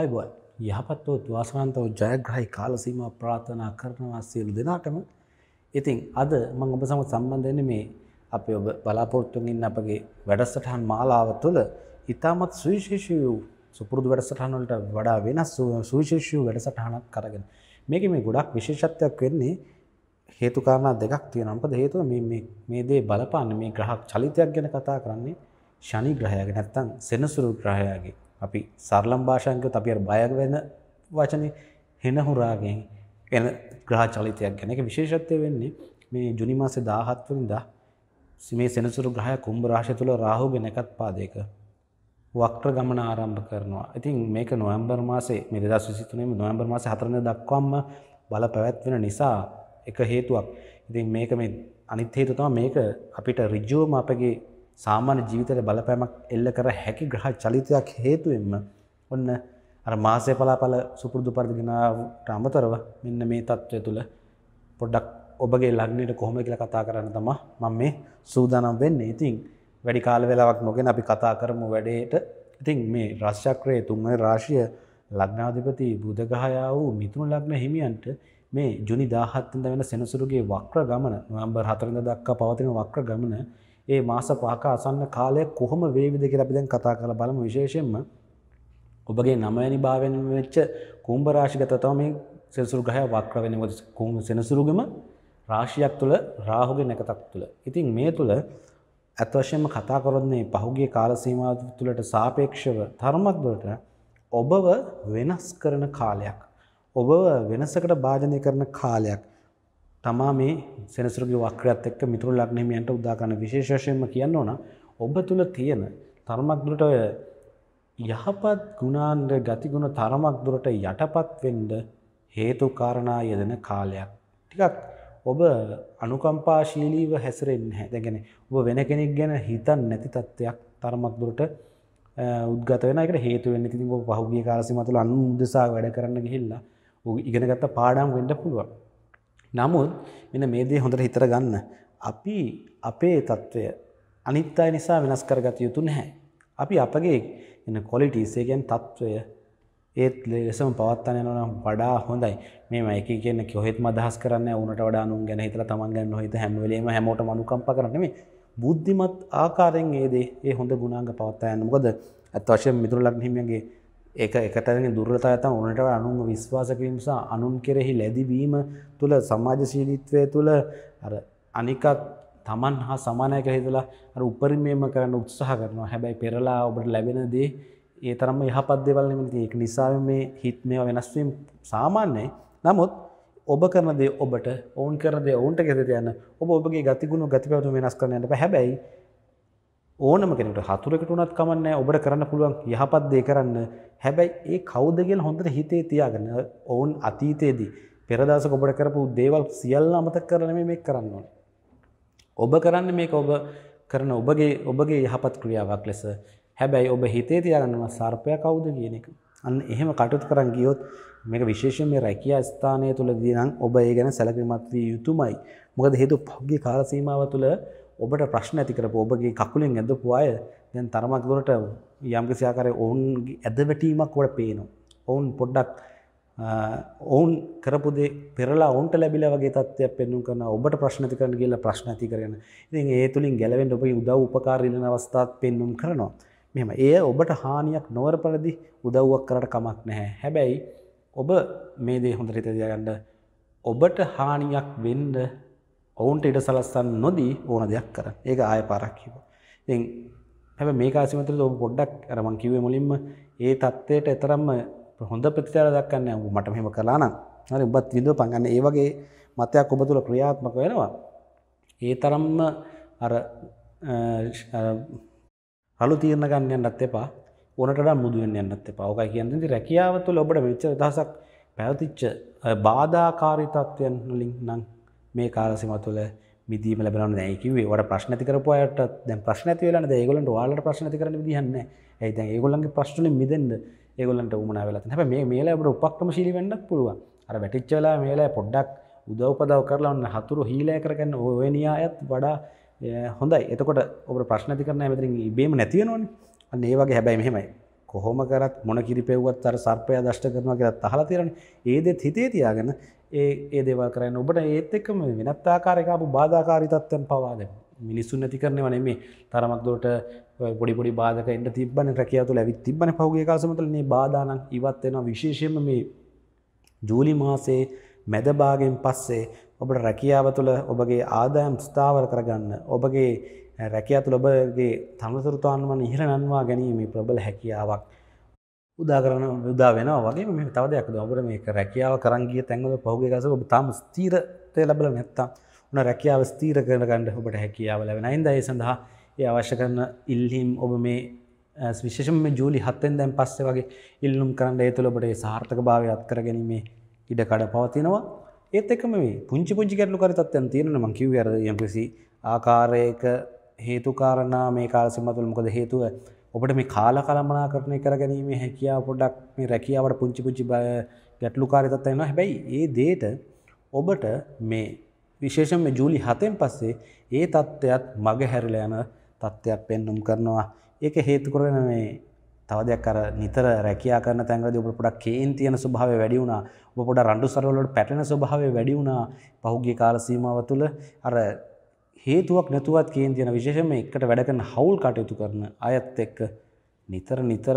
අයබුවන් යහපත්වොත් වාසනන්තව ජයග්‍රහහි කාලසීම ප්‍රාථනා කරනවා සියලු දෙනාටම ඉතින් අද මං ඔබ සම සම්බන්ධන මේ අප ඔබ බලාපොරත්තුන්ගින් අපගේ වැඩස්සටහන් මාලාව තුළ ඉතාමත් සුවිශේෂය වූ සුපුරදු වැඩසටහනොලට වඩා වෙනස් සුවිශේෂූ වැඩසටහනක් කරගෙන මේක මේ ගොඩක් විශේෂත්වයක් වෙන්නේ හේතුකාරණ දෙකක් තියෙනම්පද හේතුව මේ දේ බලපාන්න මේ ග්‍රහක් චලිතයක් ගැන කතා කරන්නේ ශනි ග්‍රහයාගේ නැත්තං සෙනසුරු ග්‍රහයාගේ අපි සරලම් භාෂාංකයොත් අපි අර බය වෙන වචනේ හෙනහුරාගෙන් එන ග්‍රහ චලිතයක් ගැන. ඒක විශේෂත්වය වෙන්නේ මේ ජුනි මාසේ 17 වෙනිදා මේ සෙනසුරු ග්‍රහය කුම්භ රාශිය තුල රාහුගේ නැකත් පාදයක වක්‍ර ගමන ආරම්භ කරනවා. ඉතින් මේක නොවැම්බර් මාසේ මේ 2023 නොවැම්බර් මාසේ 4 වෙනිදා දක්වාම බල පැවැත්වෙන නිසා එක හේතුවක්. ඉතින් මේක මේ අනිත් හේතුව තමයි මේක අපිට ඍජුවම අපගේ සාමාන්‍ය ජීවිතයට බලපෑමක් එල්ල කර හැකි ග්‍රහ චලිතයක් හේතුවෙන්ම ඔන්න අර මාසය පලාපල සුපුරුදු පරිදි ගෙනාවට අමතරව මෙන්න මේ தত্ত্বය තුල පොඩ්ඩක් ඔබගේ ලග්නයට කොහොමද කියලා කතා කරන්න තමයි මම මේ සූදානම් වෙන්නේ. ඉතින් වැඩි කාල වේලාවක් නොගෙන අපි කතා කරමු වැඩේට. ඉතින් මේ රාශිචක්‍රයේ තුන්වෙනි රාශිය ලග්නාධිපති බුධ ගහයා වූ මිථුන ලග්න හිමියන්ට මේ ජුනි 17 වෙනිදා වෙන සෙනසුරුගේ වක්‍ර ගමන නොවැම්බර් 4 වෙනිදා දක්වා පවතින වක්‍ර ගමන ඒ මාස පහක අසන්න කාලය කොහොම වේවිද කියලා අපි දැන් කතා කරලා බලමු විශේෂයෙන්ම ඔබගේ 9 වෙනි භාවයෙන් වෙච්ච කුම්භ රාශිගත තම මේ සෙනසුරු ග්‍රහය වක්‍ර වෙනකොට කුම්භ සෙනසුරුගෙම රාශියක් තුල රාහුගේ නැකතක් තුල. ඉතින් මේ තුල අත් වශයෙන්ම කතා කරොත් මේ පහුගිය කාල සීමාව තුලට සාපේක්ෂව ධර්මයක් වලට ඔබව වෙනස් කරන කාලයක්. ඔබව වෙනසකට භාජනය කරන කාලයක්. තමා මේ සෙනසුරගේ වක්‍රයත් එක්ක මිතුරු ලග්නහිමියන්ට උදාකරන විශේෂ වශයෙන්ම කියන්න ඕන ඔබ තුල තියෙන තරමක් දුරට ඔය යහපත් ගුණාංග ගතිගුණ තරමක් දුරට යටපත් වෙන්න හේතු කාරණා යෙදෙන කාලයක්. ටිකක් ඔබ අනුකම්පාශීලීව හැසිරෙන්නේ නැහැ. ඒ කියන්නේ ඔබ වෙන කෙනෙක් ගැන හිතන්නේ නැති තත්ත්වයක් තරමක් දුරට උද්ගත වෙන එකට හේතු වෙන්නේ. ඉතින් ඔබ පහුගිය කාලසීමාව තුළ අනුමුදසා වැඩ කරන්න ගිහිල්ලා ඉගෙනගත්ත පාඩම් වෙන්න පුළුවන්. නමුත් මෙන මේ දේ හොඳට හිතර ගන්න. අපි අපේ තත්ත්වය අනිත් අය නිසා වෙනස් කරගත යුතු නැහැ. අපි අපගේ එන කොලිටිස් ඒ කියන්නේ තත්ත්වය ඒත් ලෙසම පවත්තන්න යනවා නම් වඩා හොඳයි. මේ මම එක කියන්නේ කොහෙත්ම අදහස් කරන්නේ උනට වඩා අනුන් ගැන හිතලා Taman ගැන නොහිත හැම වෙලෙම හැමෝටම අනුකම්ප කරන්නේ නෙමෙයි. බුද්ධිමත් ආකාරයෙන් ඒ දේ ඒ හොඳ ගුණාංග පවත්තා යන්න. මොකද අත් වශයෙන් මිතුරු ලග්න හිමියන්ගේ ඒක එකතරනි දුර්ලතාතන් උනට අනුන්ම විශ්වාසකිරීම සහ අනුන් කෙරෙහි ලැබීම තුළ සමාජශීලීත්වය තුළ අර අනිකත් තමන් හා සමානය කරහිතුලා අර උපරිමයම කරන්න උත්සාහ කරනවා හැබැයි පෙරලා ඔබට ලැබෙනදී ඒ තරම යහපද්දවල්ලමති ඒක නිසා මේ හිත් මේ වෙනස්වීම් සාමාන්‍යයි නමුත් ඔබ කරනදේ ඔබට ඔවුන් කරදේ ඔවුන්ට ගෙත යන්න ඔබ ඔබගේ ගතිගුණු ගතිපවතු වෙනස් කරනට හැබැයි ඕනම කෙනෙට හතුරකට වනත් කමන්න ඔබට කරන්න පුළුවන් යහපත් දේ කරන්න හැබැයි ඒ කෞදගෙන් හොඳට හිතේ තියාගන්න ඔවුන් අතීතයේදී පෙරදාස ඔබට කරපු දේවල් සියල්ල අමතක් කරන මේ කරන්නවන. ඔබ කරන්න මේක ඔබ කරන ඔබගේ ඔබගේ යහපත් ක්‍රියාවක් ලෙස හැබැයි ඔබ හිතේ තියාගන්නම සර්පය කවුද කියන එක. අන්න එහෙම කටුත් කරන් ගියොත් මේක විශේෂ මේ රැකියා ස්ථානය තුළ දීනම් ඔබ ඒ ගැන සැලකිමත් වී යුතුමයි. මොකද හේතු පොග්ගේ කාලසීමාව තුළ ඔබට ප්‍රශ්න ඇති කරපු ඔබගේ කකුලෙන් ඇදපු අය දැන් තරමක් දුරට යම්කිසියාකාරය ඔවුන්ගේ ඇදවැටීමක් වට පේනවා. ඔවුන් පොඩ්ඩක් ඔවුන් කරපුදේ පෙරලා ඔන්ට ලැබිල වගේ තත්වය පෙන්නුම් කරන ඔබට ප්‍රශ්නති කරන කියල ප්‍රශ්න ඇති කරන ඉතින් ඒ තුළින් ගැලවෙන් ඔබ උදව් උපකාරලන අවස්ථාත් පෙන්නුම් කරනවා. මෙම ඒ ඔබට හානියක් නොවර පලදි උදව්වක් කරට කමක් නැහැ. හැබැයි ඔබ මේ දේ හොඳ රිතදියගන්න ඔබට හානියක් වෙන්ඩ ඔවුන්ට ඉඩ සලස්සන්න නොදී ඕන දෙයක් කර ඒක ආය පාරක් කිව. ඉතින් හැබැයි මේ කාසිමතුලද ඔබ පොඩ්ඩක් අර මං කිව්වේ මුලින්ම ඒ தත්ත්වයට එතරම්ම හොඳ ප්‍රතිචාර දක්වන්නේ නැහැ. මට මෙහෙම කළා නම් හරි ඔබත් විඳවපන්. අන්න ඒ වගේ මතයක් ඔබ තුල ක්‍රියාත්මක වෙනවා. ඒ තරම්ම අර අලු තීරණ ගන්න යන්නත් එපා. ඕනට වඩා මුදු වෙන්න යන්නත් එපා. ඕකයි කියන්නේ ඉතින් රැකියාව තුළ ඔබට වෙච්ච දහසක් පැවතිච්ච බාධාකාරී තත්ත්වයන් වලින් නම් මේ කාලසිම තුළ මිදීම ලැබෙන නැකිවේ වට ප්‍රශ්නති කරපුයට දැ ප්‍රශ්නති වෙලා ඒගොලට වාලට ප්‍රශ්නති කරන දිහන්න ඇයිත ඒගොල්ලන්ගේ ප්‍රශ්න මිදෙන්ද ඒගොලට උමන වෙලත් හැ මේ මේලා බට උපක්ම ශීලි වන්න පුළුව අර වැටිච්චලා මේලා පොඩ්ඩක් උදව්පදව කරලාන්න හතුරු හීලය කරගන්න ඕවනියා ඇත් වඩා හොඳයි එතකොට ඔබ ප්‍රශ්නති කරන ඇමතිරින් ඉබේම නැතිවෙනවන අන්න ඒවගේ හැබැයි මෙහෙමයි කොහොම කරත් මොන කිරිපෙව්වත් අර සර්පය දෂ්ට කරනවා කියලත් අහලා තිරන ඒදෙත් හිතේ තියාගෙන ඒ ඒ දේවල් කරන්න ඔබට ඒත් එක්කම වෙනත් ආකාරයකාපු බාධාකාරිතත්වයන් පවාද මිනිස්සුන් නැති කරනව නෙමේ තරමක් දොට පොඩි පොඩි බාධක එන්න තිබන රැකියතු ඇවිත් තිබන පහුගේ කාසමතුල මේ බාධානන් ඉවත්වෙන විශේෂයම මේ ජූලි මාසේ මැදභාගෙන් පස්සේ ඔබට රැකියාව තුළ ඔබගේ ආදායම් ස්ථාවර කරගන්න ඔබගේ රැකියා තුළ ඔබගේ තමසුරතාන්වන් ඉහර නන්වා ගැනීම ප්‍රබල හැකියාවක්. උදාරන උදා වෙන වගේ මේ තවදයක් ඔබට මේක රැකියාව කරන්ගිය තැන්වල පහුගේ ගස ඔබ තාම ස්තීරතය ලබල නැත්තා උන රැකියාව ස්තීර කරන ගණඩ ඔබට හැකියාව ලැබෙන අයින්ද ඒ සඳහා ඒ අවශ්‍ය කරන ඉල්හිම් ඔබ මේ විශෂම ජූලි හත්තෙන් දැන් පස්සේ වගේ ඉල්ලුම් කරන්න ඒ තුළ ඔබට සාර්ථක භාවය අත්කර ගැනීමේ ඉඩකඩ පවතිනවා ඒත් එකම මේ පුංචි පුංචි ගැටලු කරතත්යන් තියෙන මංකිව අර යම්කිසි ආකාරයක හේතුකාරණා මේ කාලසිමතුළ මොකද හේතුව ඔබට මේ කාල කළමනා කරණය කර ගැනීම හැකියාව පොඩක් මේ රැකියාවට පුංචි පුංචි ගැටලුකාරී තත්ත්වයක් එනවා. හැබැයි ඒ දේට ඔබට මේ විශේෂයෙන්ම ජූලි 7න් පස්සේ ඒ தත්ත්වයක් මගහැරලා යන තත්ත්වයක් පෙන්눔 කරනවා. ඒක හේතු කරගෙන මේ තව දෙයක් අර නිතර රැකියා කරන තැන්වලදී ඔබ පොඩක් කේන් තියෙන ස්වභාවය වැඩි වුණා. ඔබ පොඩක් රණ්ඩු සරවල වලට පැටෙන ස්වභාවය වැඩි වුණා. පහුගිය කාල සීමාව තුළ අර හේතුවක් නැතුවත් කේන්තියන විශේෂම එකට වැඩකන හවුල් කටයුතු කරන අයත් එක්ක නිතර නිතර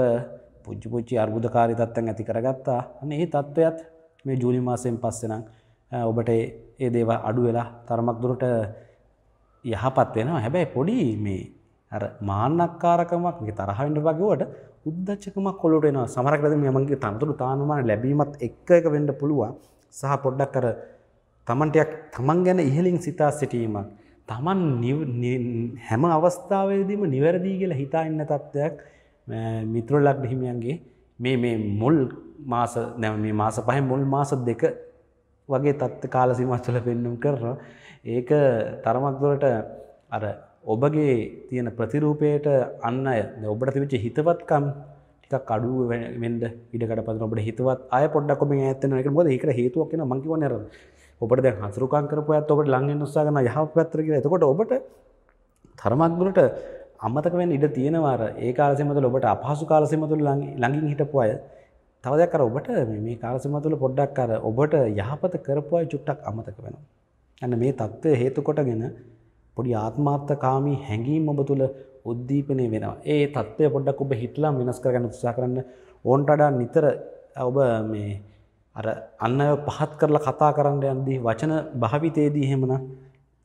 පුජ්ජපුච්චි අර්බුධකාරි තත්තන් ඇති කරගත්තා අන ඒ තත්ත්වයත් මේ ජූලි මාසයෙන් පස්සෙනම් ඔබට ඒ දේව අඩු වෙලා තරමක් දුරට යහපත් වෙනවා හැබැයි පොඩි මේ ඇර මාන්නක්කාරකමක් මේ තරහට වගේවට උද්දච්චකමක් කොලොට එනවා සමරකද මගේ තනතුරු තානුමාන ලැබීමත් එක්ක එක වෙන්න පුළුවන් සහ පොඩ්ඩක් කර තමන්ටයක් තමන් ගැන ඉහලින් සිතා සිටීමක් තමන් හැම අවස්ථාවේදීම නිවැරදිී කියලා හිතා ඉන්න තත්ත්වයක් මිත්‍රොල්ලක් හිමියන්ගේ මේ මේ මුල් මාස නැව මේ මාස පහ මුල් මාස දෙක වගේ තත්ත කාලසිමච්චල පෙන්නුම් කරන ඒක තරමක්දොලට අර ඔබගේ තියෙන ප්‍රතිරූපයට අන්න අය ඔබට තිවිච්ච හිතවත්කම් ටිකක් අඩුව වෙන්ඩ ඉඩකට පත ඔබට හිතවත් අය පොඩ්ඩක් කොම ඇත්තන එක ොද ඒකට හේතුවක් කියෙන මංකිව නැර ඔබට දැ හසරුකන් කරපු ඇත් ඔබට ලංගෙන් උත්සාගන යහ පැත්තර කිය එතකොට ඔබට තරමක්දුරට අමතකෙන් ඉඩ තියෙනවාර ඒ කාලසිමතුල ඔබට අපහසු කාලසිමතුල ළඟින් හිටපු අය තවදයක් කර ඔබට මේ කාලසිමතුල පොඩ්ඩක් කර ඔබට යහපත කරපු අයි චුට්ටක් අමතක වෙන. ඇන්න මේ තත්ත්වය හේතුකොටගෙන පොඩි ආත්මාත්ත කාමී හැඟීම් ඔබ තුළ උද්දීපනය වෙනවා ඒ තත්වය පොඩ්ඩක් ඔබ හිටලා වෙනස් කරගන්න උත්සා කරන්න ඕන්ටඩා නිතර ඔබ මේ අර අන්න පහත් කරලා කතා කරන්න යද්දී වචන භාවිතයේදී එහෙමනම්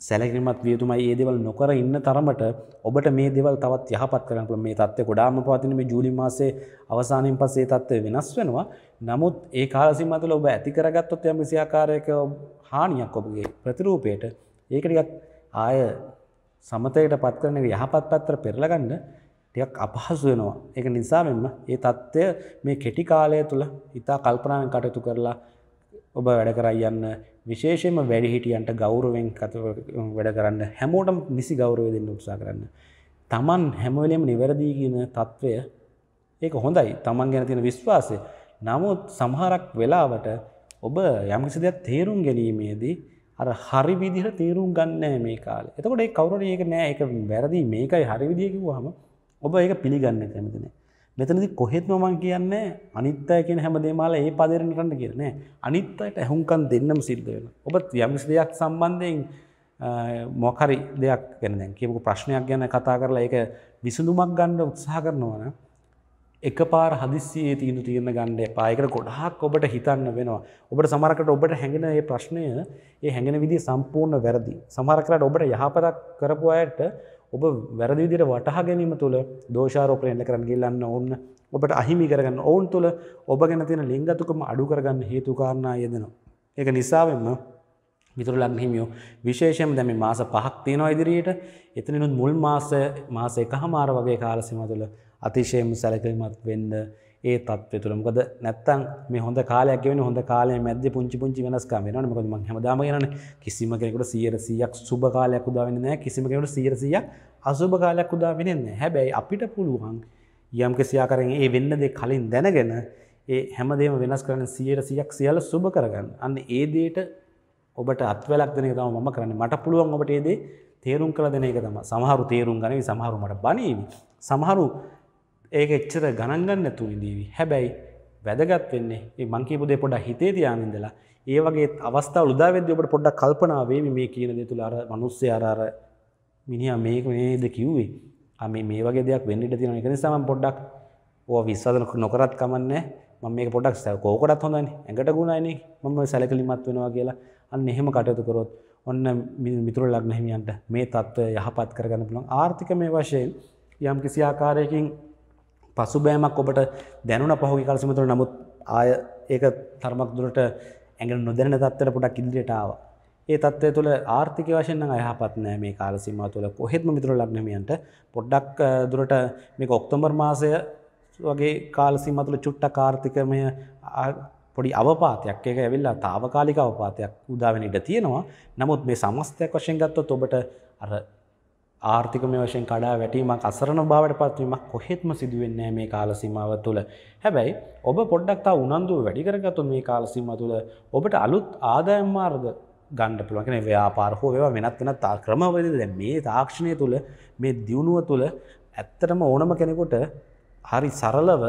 සැලකිලිමත් වියතුමයි මේ දේවල් නොකර ඉන්න තරමට ඔබට මේ දේවල් තවත් යහපත් කරන්න පුළුවන් මේ தත්ත්වය ගොඩාම පවතින මේ ජූලි මාසයේ අවසානයෙන් පස්සේ මේ தත්ත්වය වෙනස් වෙනවා නමුත් ඒ කාල සීමාව තුළ ඔබ ඇති කරගත්තොත් යම් කිසි ආකාරයක හානියක් ඔබගේ ප්‍රතිරූපයට ඒක ටිකක් ආය සමතයට පත් කරන යහපත් පැත්තට පෙරලා ගන්න ටියක් අපහසු වෙනවා එක නිසා මෙම ඒ තත්ත්වය මේ කෙටි කාලය තුළ ඉතා කල්පනාවෙන් කටයුතු කරලා ඔබ වැඩ කරයන්න විශේෂයම වැඩිහිටියන්ට ගෞරුවෙන් කත වැඩ කරන්න හැමෝටම නිසි ගෞරුවය දෙන්න උත්සා කරන්න තමන් හැමවලෙම නිවැරදී කියන තත්ත්වය ඒක හොඳයි තමන් ගැන තියෙන විශ්වාසය නමුත් සමහරක් වෙලාවට ඔබ යම්කිසි දෙයක් තේරුම් ගැනීමේදී අර හරි විදිහට තේරුම් ගන්න මේ කාලේ. එතකොට ඒ කවුරුරි ඒක නෑ ඒක වැරදි මේකයි හරි විදිය කිව්වහම ඔබ ඒක පිළිගන්න කැමතින. මෙතනදි කොහෙත්ම මං කියන්නේ අනිත්තය කියෙන හැම දෙමාල ඒ පදරනටන්න කියරන අනිත්තයට ඇහුන්කන් දෙන්නම සිද්ධ වෙන. ඔබත් යමිස් දෙයක් සම්බන්ධයෙන් මොකරි දෙයක් ගැන කියපු ප්‍රශ්නයක් ගැන කතා කරලා ඒක විසඳුමක් ගණ්ඩ උත්සාහ කරනවන එක පාර හදිස්සියේ තියනු තියන ගණ්ඩ පායකට ගොඩහක් ඔබට හිතන්න වෙනවා ඔබට සමරකට ඔබට හැඟෙන ඒ ප්‍රශ්නය ඒ හැඟෙන විදි සම්පූර්ණ වැරදි. සමරකරට ඔබට යහපතක් කරපු අයට ඔබ වැරදිදිර වටහ ගැනීම තුළ දෝෂාරෝපයල කරන ගිල්ලන්න ඔන්න ඔබට අහිමි කරගන්න ඔවුන් තුළ ඔබ ගැන තියෙන ලිංගතුකම අඩු කරගන්න හේතුකාරණා යෙදනවා. ඒක නිසාවෙන්ම මිතුර ලග්නහිමියෝ විශේෂයෙන් දැම මාස පහක් තියෙනවා ඉදිරියට එතනනුත් මුල් මාස මාස එකහමාර වගේ කාලසිම තුළ අතිශයම සැලකිලිමත් වෙන්න ඒ තත්ව තුළමකද නැත්තන් මේ හොඳ කාලයක් වෙන හොඳ කාලය මැද පුංචි පුංචි වෙනස්කම් වෙන මකද ම හැමදාම ගෙන කිසිම කෙනෙකුට සියරසියක් සුභ කාලයක් උදාවෙන නෑ කිසිම කෙනට සියරසියක් අසුභ කාලයක් උදාවෙනන්නේ හැබැයි අපිට පුළුවන් යම් කිසියා කරෙන් ඒ වෙන්න දෙ කලින් දැනගෙන ඒ හැමදේම වෙනස් කරන සියයට සියක් සියල සුභ කරගන්න අන්න ඒදේට ඔබට අත්වලක් දෙනක තම මම කරන්න මට පුළුවන් ඔබට ඒදේ තේරුම් කළ දෙන එක තම සමහරු තේරුම් ගනවි සමහරුමට බනීවි සමහරු ඒක එච්චර ගණන්ගන්න නැතු ඉදීවී හැබැයි වැදගත් වෙන්නේ මංකිපුදේ පොඩ හිතේ තියානින්දලා ඒවගේ අවස්ථාව උදාවෙද ඔබට පොඩ්ඩ කල්පනාවේ මේ කියන දෙ තුළ අර මනුස්්‍ය අරාර මිනිහ මේක මේද කිව්වේ අම මේ වගේ දෙයක් වෙන්නට තියෙන එක නිසාම පොඩ්ඩක් ඕ විශ්වාදනක නොකරත් කමන්න මම මේ පොඩක් සැකෝකටත් හොඳයි ඇඟට ගුණයිනේ මම සැලකලිමත් වෙනවා කියලා අන්න එහෙම කටයුතු කරොත් ඔන්න මිතුර ලක්නහිමියන්ට මේ තත්ත්ව යහපත් කරගන්න පුළන් ආර්ථික මේ වශයෙන් යම් කිසි ආකාරයකින් පසුබෑමක් ඔබට දැනුන පහුගි කලසිමතුර නමුත් ආය ඒක තර්මක් දුරට ඇඟෙන නොදැන තත්වට පොඩක් ඉදිරියට ආව. ඒ තත්ත්වය තුළ ආර්ථික වශයෙන් අයහපත් නෑ මේ කාලසීම තුළ කොහෙත්ම මිතුර ලග්නමියන්ට පොඩ්ඩක් දුරට මේක ඔක්තෝබර් මාසය වගේ කාලසීම තුළ චුට්ටක් ආර්ථිකමය පොඩි අවපාතයක් එක ඇවිල්ලා තාවකාලික අවපාතයක් උදාවෙන ඉඩ තියෙනවා. නමුත් මේ සමස්තයක් වශයෙන් ගත්තොත් ඔබට අර ආර්ථිකමය වශයෙන් කඩා වැටීමක් අසරණ බවට පත්වීමක් කොහෙත්ම සිදුවෙන්නේ මේ කාලසීමාව තුළ. හැබැයි ඔබ පොඩ්ඩක් තා උනන්දුව වැඩි කරගත්තොත් මේ කාලසීමාව තුළ ඔබට අලුත් ආදායම් මාර්ග ගන්න පුළුවන්. කියන්නේ ව්‍යාපාර හෝ ඒවා වෙනත් වෙනත් ක්‍රමවලදී දැන් මේ තාක්ෂණය තුළ මේ දියුණුව තුළ ඇත්තටම ඕනම කෙනෙකුට හරි සරලව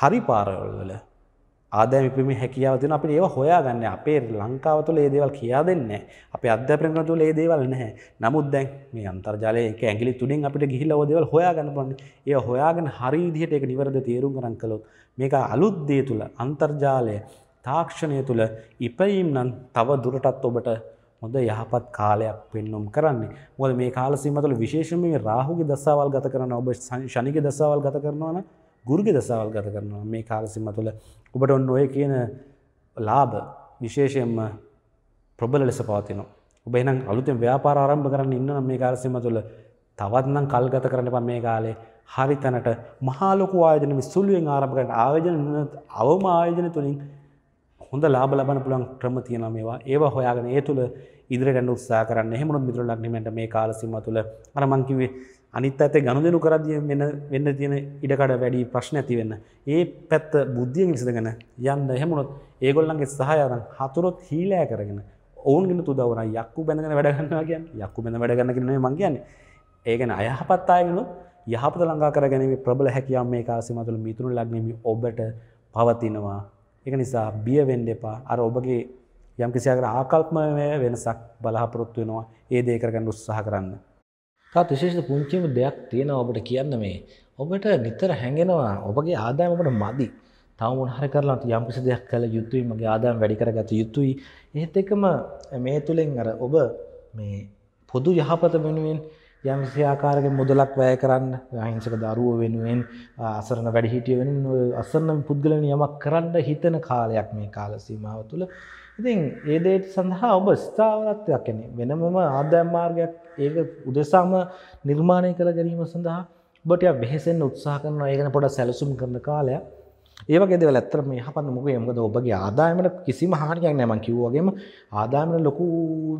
හරි පාරවල ආදම පිමි හැකියාව තින අපි ඒව හොයාගන්න අපේ ලංකාව තුළ ඒ දේවල් කියා දෙන්නේ අප අධ්‍යපන තුළ ඒ දේවල් නැහැ නමුත් දැන් මේ අන්තර්ජාලය එක ඇගිලි තුඩින් අපිට ගිහිලව දේවල් හොයාගන්න පන්න ඒ හොයාගෙන හරි විදිහට එක නිවැරද තේරුම් කරන් කළොත් මේක අලුත්දේ තුළ අන්තර්ජාලය තාක්ෂණය තුළ ඉපයීම් නම් තව දුරටත් ඔබට හොඳ යහපත් කාලයක් පෙන්නුම් කරන්නේ මොද මේ කාලසිීමතුළ විශේෂම රාහුගේ දසාවල් ගත කරන ඔබ ශනික දසාවල් ගත කරනවාන ගුරුග දසාවල් ගත කරනවා මේ කාලසිම තුළ ඔබට ඔන්න ඔය කියන ලාභ විශේෂයෙන්ම ප්‍රබල ලෙස පවතිනවා. ඔබ එහෙනම් අලුතෙන් ව්‍යාපාර ආරම්භ කරන්න ඉන්න නම් මේ කාලසිම තුළ තවත් නම් කල් ගත කරන්න එපා මේ කාලේ. හරි තැනට මහා ලොකු ආයෝජන මේ සුළුවෙන් ආරම්භ කරන්න ආයෝජන අවම ආයෝජන තුලින් හොඳ ලාභ ලබන්න පුළුවන් ක්‍රම තියෙනවා මේවා. ඒවා හොයාගෙන ඒ තුල ඉදිරියට යන්න උත්සාහ කරන්න. එහෙම වුණොත් මිතුරලක් නෙමෙන්න මේ කාලසීමාව තුළ අර මං කිව්වේ අනිත් ඇත ගණුදනු කරදිය වෙන්න තියෙන ඉඩකඩ වැඩි ප්‍රශ්න ඇතිවෙන්න. ඒ පැත්ත බුද්ධියෙන් විසඳගෙන යන්න හැමුණොත් ඒගොල්ලන්ගේ සහයාරන් හතුරොත් හීලෑ කරගෙන ඔවුන්ගෙන තුදවර යක්කු බැඳගෙන වැඩගන්නවා කියන් යක්කු බැඳ වැඩගන්න කිරනේ මංගයන්න ඒගැන අයහපත් අයගෙනුත් යහපත ලංඟා කරගැනීම ප්‍රබල හැකියාව මේ කාසිමතුළ මිතුරු ලක්නීම ඔබට පවතිනවා. එක නිසා බිය වෙන්ඩ එපා අර ඔබගේ යම් කිසියාකර ආකල්පමය වෙනසක් බලාපොරොත්තු වෙනවා ඒ දේකරගන්න උත්සාහ කරන්න. තවත් විශේෂ පුංචිම දෙයක් තියෙනවා ඔබට කියන්න මේ. ඔබට නිතර හැඟෙනවා ඔබගේ ආදායම ඔබට මදි. තව මොන හරි කරලා යම් කිසි දෙයක් කළ යුතුයි මගේ ආදායම වැඩි කරගත යුතුයි. ඒත් එක්කම මේ තුලින් අර ඔබ මේ පොදු යහපත වෙනුවෙන් යම් කිසි ආකාරයකින් මුදලක් වැය කරන්න, අහිංසක දරුවෝ වෙනුවෙන්, අසරණ වැඩිහිටියෝ වෙනුවෙන් අසරණ පුද්ගලයන් යමක් කරන්න හිතන කාලයක් මේ කාල සීමාව තුළ ඉතින් ඒ දේට සඳහා ඔබ ස්ථාවරත්වයක් එන්නේ වෙනමම ආදායම් මාර්ගයක් ඒක උදෙසාම නිර්මාණය කර ගැනීම සඳහා ඔබට වෙහෙසෙන් උත්සාහ කරනවා ඒ ගැන පොඩක් සැලසුම් කරන කාලයක් ඒ වගේ දේවල් ඇත්තටම යහපත් මොකද මොකද ඔබගේ ආදායමට කිසිම හානියක් නැහැ මම කිව්වා වගේම ආදායමට ලොකු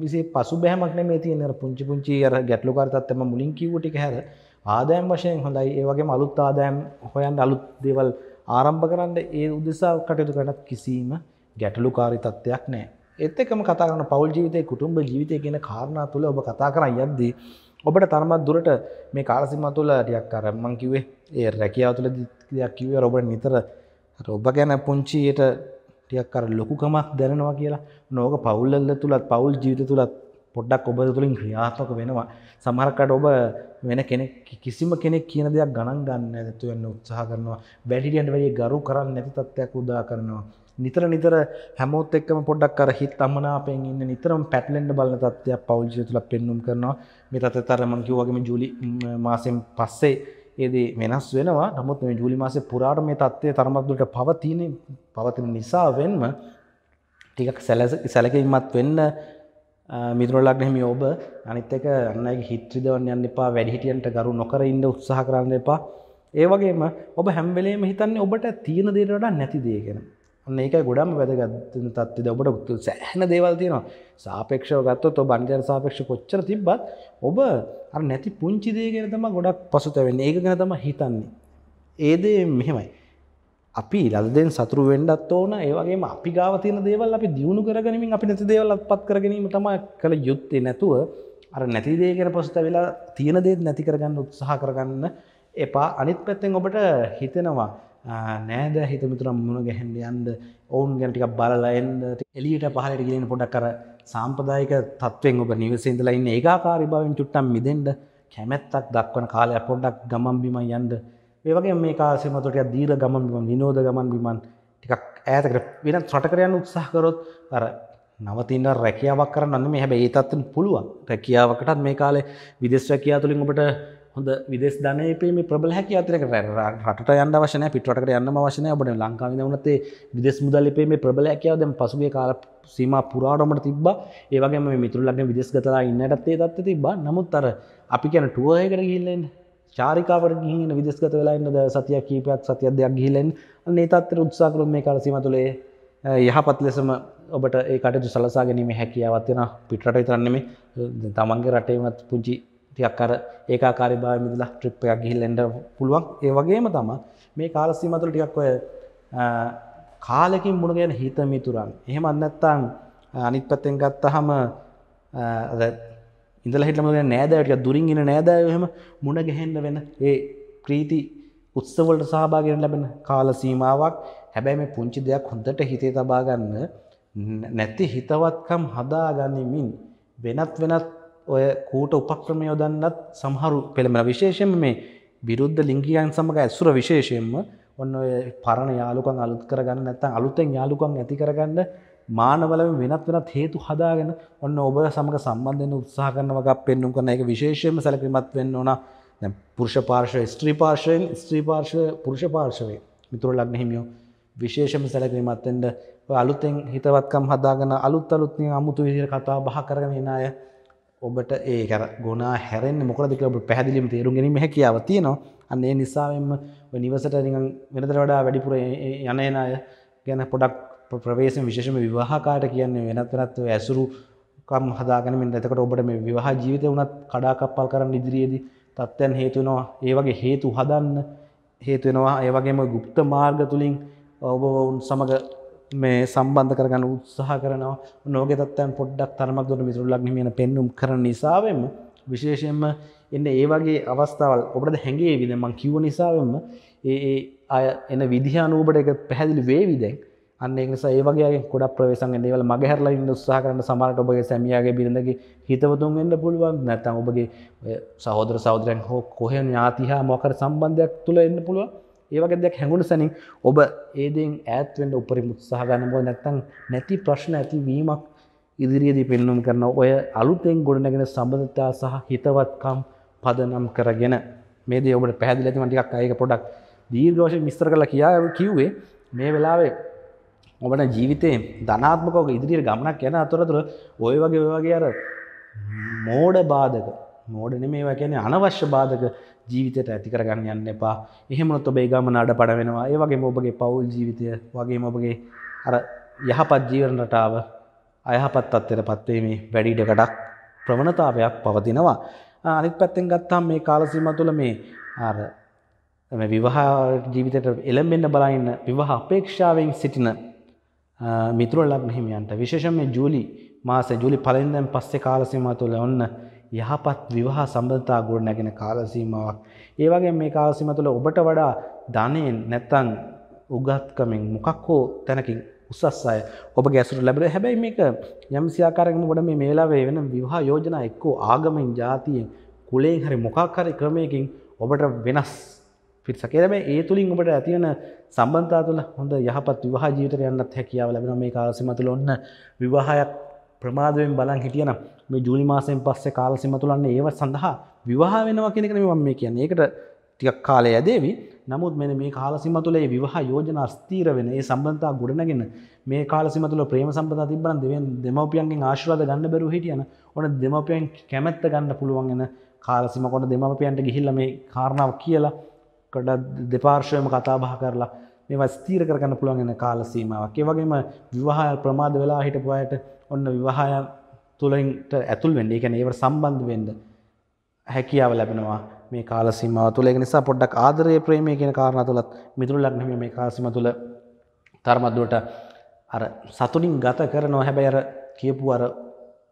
විශේෂ පසුබෑමක් නෙමෙයි තියෙන අර පුංචි පුංචි අර ගැටලුකාරී තත්ත්වය මම මුලින් කිව්ව ටික හැර ආදායම් වශයෙන් හොඳයි ඒ වගේම අලුත් ආදායම් හොයන්න අලුත් දේවල් ආරම්භ කරන්න ඒ උදෙසා කටයුතු කරනත් කිසිම ගැටලුකාරි තත්ත්වයක් නෑ. එත් එකම කතා කරන පවල් ජීවිතය කුටුම්ඹ ජීවිතය කියන කාරණා තුළ ඔබ කතා කරන යද්දී. ඔබට තරමත් දුරට මේ කාලසිම තුළ ටියක් කරම්මං කිවේ ඒ රැකියාව තුළ දෙයක් කිවේ ඔබට නිතර ඔබ ගැන පුංචියට ටියක් කර ලොකුකමක් දැනවා කියලා නෝක පවුල්ල තුළත් පවුල් ජීවිත තුළත් පොඩ්ඩක් ඔබ තුළින් ක්‍රියාත්මක වෙනවා සමහරකට ඔබ වෙන කෙනෙක් කිසිම කෙනෙක් කියන දෙයක් ගණන් ගන්න ඇතුවන්න උත්සාහ කරනවා වැඩිඩියන්ට වැඩිය ගරු කරන්න නැති තත්ත්වයක් උදා කරනවා නිතර නිතර හැමෝත් එක්කම පොඩක් අර හිත් අමනාපයෙන් ඉන්න නිතරම පැටලෙන්න බලන තත්ත්වයක් පෞල් ජීවිතය තුළ පෙන්눔 කරනවා මේ තත්ත්වතර මම කිව්වාගේ මේ ජූලි මාසෙන් පස්සේ ඒ දේ වෙනස් වෙනවා නමුත් මේ ජූලි මාසේ පුරාට මේ තත්ත්වය තරමක් දුරට පවතින පවතින නිසා වෙන්ම ටිකක් සැලකීමත් වෙන්න මිතුරලක් නෙමෙයි ඔබ අනිත් එක අන් අයගේ හිත් රිදවන්න යන්න එපා වැඩිහිටියන්ට ගරු නොකර ඉන්න උත්සාහ කරන්න එපා ඒ වගේම ඔබ හැම වෙලේම හිතන්නේ ඔබට තියෙන දේට වඩා නැති දේ ගැන ඔන්න ඒක ගොඩම් වැදගත් තත්ති ඔබට උත්තු සෑහන දේවල් තියෙනවා සාපේක්ෂව ගත්තොත් ඔබ අන්තර සාපේක්ෂ කොච්චර තිබ්බත් ඔබ අර නැති පුංචි දේ ගැන තමයි ගොඩක් පසුතැවෙන්නේ ඒක ගැන තමයි හිතන්නේ ඒ දේ මෙහෙමයි අපි ලදෙන් සතුරු වෙන්ඩත් ඕන ඒවගේ අපි ගාවතියන දේවල් අපි දියුණු කරගනිමින් අපි නැති දේවල් පත් කරගනීම තම කළ යුත්තේ නැතුව අර නැතිදේ කර පසුත වෙලා තියෙන දේත් නැති කරගන්න උත්සාහ කරගන්න එපා අනිත් පැත්තෙන් ඔබට හිතෙනවා නෑද හිතමිතුරම් මුණ ගැහන්ඩ යන්ද ඔවුන් ගැටික බලලයන්ද එලියට පහලට ගෙන පොඩක් කර සම්පදායක තත්වෙන් ඔබ නිවසේදලයින්න ඒකාකාරිභාවෙන් චුට්ටම් මිදෙන්ට කැමැත්තක් දක්වන කාලය පොඩ්ඩක් ගමන්බිම යන්ද ඒවගේ මේ කාසිමතොට දීර ගමන්බිම නිනෝද ගමන් බිමන් ටිකක් ඇතකට වෙන සටකරයන් උත්සාහකරොත් අර නවතින්න රැකියාවක් කරන්න මේ හැබැ ඒතත්වෙන් පුළුවන් රැකියාවකටත් මේ කාලේ විදෙස් රැකයා තුළින් ඔබට හොඳ විදෙස් ධනපේ ප්‍රබල හැකි අතරක රට යන්න වශන පිටට යන්න වශන බට ලංකාව වනතේ විදෙස් මුදලිපේ මේ ප්‍රබල හැකයාව දැම පසුගේ කාල සීම පුරාටමට තිබ ඒවගේ මිතුර ලබ විදෙස් කතලා ඉන්නටත්තේ දත්ත තිබ නමුත් අර අපි කියන ටුවයකට ගිල්ලෙන් චාරිකාවට ගිහින විදෙස්ගත වෙලාන්න ද සතිය කීපයක් සතියක් දෙයක් ගිහිලෙන් නේතත්තර උත්සාකරුම් මේ කාලසීම තුළේ යහපත් ලෙසම ඔබට ඒකට සලසා ගැනීම හැකියාවත්වෙන පිටට විතරන්නෙම තමන්ගේ රටේමත් පුංචි ටියක් අර ඒකාකාරී භාවය මිදලා ට්‍රිප් එකක් ගිහිල්ලා එන්න පුළුවන්. ඒ වගේම තමයි මේ කාල සීමාව තුළ ටිකක් ඔය කාලෙකින් මුණ ගැහෙන හිත මිතුරන්. එහෙමත් නැත්නම් අනිත් පැත්තෙන් ගත්තාම අර ඉඳලා හිටලා මුණ ගැහෙන නෑදෑයෝ ටිකක් දුරින් ඉන නෑදෑයෝ එහෙම මුණ ගැහෙන්න වෙන ඒ ප්‍රීති උත්සවලට සහභාගී වෙන්න ලැබෙන කාල සීමාවක්. හැබැයි මේ පුංචි දෙයක් හොඳට හිතේ තබා ගන්න නැති හිතවත්කම් හදා ගනිමින් වෙනත් වෙනත් ඔය කූට උපක්‍රම යොදන්නත් සහරු පෙළමෙන විශේෂයෙන් මේ විරුද්ධ ලිංගිකයන් සමඟ ඇසුර විශේෂයෙන්ම ඔන්න ඔය පරණ යාලුකන් අලුත් කරගන්න නැත්තම් අලුතෙන් යාලුකන් ඇති කරගන්න මානවල වෙනත් වෙනත් හේතු හදාගෙන ඔන්න ඔබ සමඟ සම්බන්ධයෙන් උත්සාහ කරන වගක් පෙන්නුම් කරන එක විශේෂයෙන්ම සැලකිලිමත් වෙන්න ඕන පුරුෂ පාර්ශවය ස්ත්‍රී පාර්ශවයෙන් ස්ත්‍රී පාර්ශවය පුරුෂ පාර්ශවය මිතුර ලග්න හිමියෝ විශේෂම සැලකිලිමත් වෙන්න අලුතෙන් හිතවත්කම් හදාගෙන අලුත් අලුත් අමුතු විදිහට කතා බහ කරගෙන එන අය ඔබට ඒක ගොනා හැරෙන් මොකද කියල පැදිලිම තේරු ගැනීම හැකියාව තියෙනවා අන්නේ නිසාවෙන්ම නිවසට වෙනතර වඩා වැඩිපුර යනයන අය ගැන පොඩක් ප්‍රවේශ විශේෂම විවාහකාට කියන්නේ වෙනත්තරත්ව ඇසුරු කම් හදාගනින් එතකට ඔබට මේ විවාහ ජීවිත වනත් කඩාකප්පල් කරන්න ඉදිරියේදී තත්ත්යන් හේතුවෙනවා ඒවගේ හේතු හදන්න හේතුවෙනවා ඒවගේම ගුප්ත මාර්ග තුළින් ඔබ ඔවුන් සමඟ මේ සම්බන්ධ කරගන්න උත්සාහ කරනවා නෝගේ තත්ත්වයන් පොඩ්ඩක් තරමක් දුරට මිතුරුලක් නිමින පෙන්නුම් කරන නිසාවෙම විශේෂයෙන්ම එන්න ඒ වගේ අවස්ථාවල් ඔබට හැඟේවිද මං කිව්ව නිසාවෙම ඒ අය එන විදිහානූබට එක පැහැදිලි වේවිදැන් අන්න නිසා ඒවගේ කොඩ ප්‍රවේශන් දේවල් මගහැරලා ඉන්න උත්සාහ කරන සමහරට ඔබගේ සැමියාගේ බිරිඳගේ හිතවතුන් වෙන්න පුළුවන් නැත්නම් ඔබගේ සහෝදර සහෝදරයන් හෝ කොහෙන් ඥාති හා මොකර සම්බන්ධයක් තුල එන්න පුළුවන් ඒවගේ දෙයක් හැඟුණ සැනින් ඔබ ඒදෙන් ඇත්වෙන්ට උපරි මුත්සාහ ගන්නබෝ නැත්තන් නැති ප්‍රශ්න ඇතිවීමක් ඉදිරියේදී පෙන්නුම් කරන ඔය අලුතෙන් ගොඩනගෙන සබඳතා සහ හිතවත්කම් පදනම් කරගෙන මේද ඔබට පැදිල ඇති මටික් අයක පොඩක් දීර්ඝෝෂය මිස්තර කළ කියා කිව්වේ මේ වෙලාවේ ඔබට ජීවිතයේ ධනාත්මකෝක ඉදිරියට ගමනක් යන අතොරතුර ඔය වගේ වගේ අර මෝඩ බාධක මෝඩන මේවා කියන අනවශ්‍ය බාධක ජීවිතයට ඇති කරගන්න යන්න එපා එහෙමනොත් ඔබේ ගමන අඩ පඩ වෙනවා ඒ වගේ ඔබගේ පවුල් ජීවිතය වගේ ඔබගේ අර යහපත් ජීවන රටාව අයහපත් අත්තර පත්වීමේ වැඩිඩකටක් ප්‍රවණතාවයක් පවතිනවා අනිත් පැත්තෙන් ගත්තාම් මේ කාලසීම තුළ මේ අර විවාහා ජීවිතයට එළඹෙන්න බලන්න විවාහ අපේක්ෂාවෙන් සිටින මිතුරලක් හිමියන්ට විශේෂම ජූලි මාස ජූලි පලෙන්දැම් පස්සේ කාලසීම තුළ ඔන්න යහපත් විවාහ සම්බන්ධතා ගොඩනැගෙන කාල සීමාවක්. ඒ වගේම මේ කාල සීමාව තුළ ඔබට වඩා ධනෙන් නැත්නම් උගත්කමෙන් මොකක් හෝ තැනකින් උසස් අය ඔබ ගැසුට ලැබෙන හැබැයි මේක යම් සියාකාරයකම ගොඩ මේ වේලාවේ වෙන විවාහ යෝජනා එක්කෝ ආගමෙන් ජාතියෙන් කුලයෙන් හරි මොකක් හරි ක්‍රමයකින් ඔබට වෙනස් පිරිසක්. ඒ හැබැයි ඒ තුලින් ඔබට ඇති වෙන සම්බන්ධතාව තුළ හොඳ යහපත් විවාහ ජීවිතයක් යන්නත් හැකියාව ලැබෙනවා මේ කාලසීමාව තුළ ඔන්න විවාහයක් ප්‍රමාදයෙන් බලන් හිටියනම් මේ ජූලි මාසයෙන් පස්සේ කාලසිම තුළන්න ඒව සඳහා විවාහ වෙනවා කෙනෙකන මම මේ කියන්නේ ඒකට ටිකක් කාලය ඇදේවි නමුත් මෙ මේ කාලසිම තුළේ විවාහ යෝජනා ස්තීර වෙන ඒ සම්බන්තා ගොඩනගෙන මේ කාලසිම තුළ ප්‍රේම සම්පතා තිබන දෙවෙන් දෙමවපියන්ගේ ආශ්වාද ගන්න බැරු හිටියන ඕන දෙමවපියන් කැමැත්ත ගන්න පුළුවන්ගෙන කාලසිම කොට දෙමවපියන්ට ගිහිල්ල මේ කාරණාව කියලා කඩ දෙපාර්ශවයම කතාබහ කරලා මේ ස්තීර කරගන්න පුළුවන්ගෙන කාලසීමාවක් ඒ වගේම විවාහ ප්‍රමාද වෙලා හිටපුයට ඔන්න විවාහය තුළට ඇතුල් වෙන්න එකැන ඒවට සම්බන්ධ වෙන්ඩ හැකියාව ලැබෙනවා මේ කාලසිම තුළ නිසා පොඩ්ඩක් ආදරය ප්‍රේමය කියෙන කාරණ තුළත් මිදුරු ලක්නම මේ කාසිම තුළ තර්මදුවට අර සතුනින් ගත කරනවා හැබැයි අර කියපු අර